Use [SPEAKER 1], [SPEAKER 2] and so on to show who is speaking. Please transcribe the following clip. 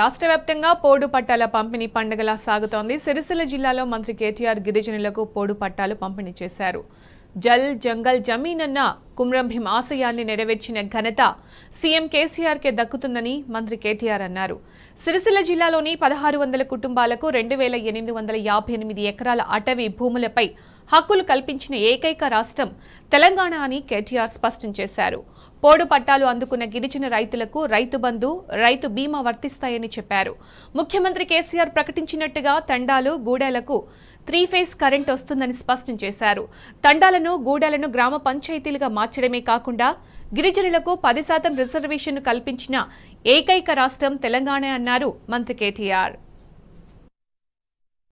[SPEAKER 1] రాష్ట్ర వ్యాప్తంగా పోడు పట్టాల పంపిణీ పండుగలా సాగుతోంది సిరిసిల్ల జిల్లాలో మంత్రి కేటీఆర్ గిరిజనులకు పోడు పట్టాలు పంపిణీ చేశారు జల్ జంగల్ జమీన్ అన్న కుమ్రం భీం ఆశయాన్ని నెరవేర్చిన ఘనత సీఎం కేసీఆర్కే దక్కుతుందని మంత్రి కేటీఆర్ అన్నారు సిరిసిల్ల జిల్లాలోని పదహారు వందల కుటుంబాలకు రెండు వేల ఎనిమిది వందల యాభై ఎనిమిది ఎకరాల అటవీ భూములపై హక్కులు కల్పించిన ఏకైక రాష్ట్రం తెలంగాణ అని కేటీఆర్ స్పష్టం చేశారు పోడు పట్టాలు అందుకున్న గిరిజన రైతులకు రైతు బంధు రైతు బీమా వర్తిస్తాయని చెప్పారు ముఖ్యమంత్రి కేసీఆర్ ప్రకటించినట్టుగా తండాలు గూడెలకు త్రీ ఫేజ్ కరెంట్ వస్తుందని స్పష్టం చేశారు తండాలను గూడాలను గ్రామ పంచాయతీలుగా మార్చడమే కాకుండా గిరిజనులకు పది శాతం రిజర్వేషన్ను కల్పించిన ఏకైక రాష్ట్రం తెలంగాణ అన్నారు మంత్రి కేటీఆర్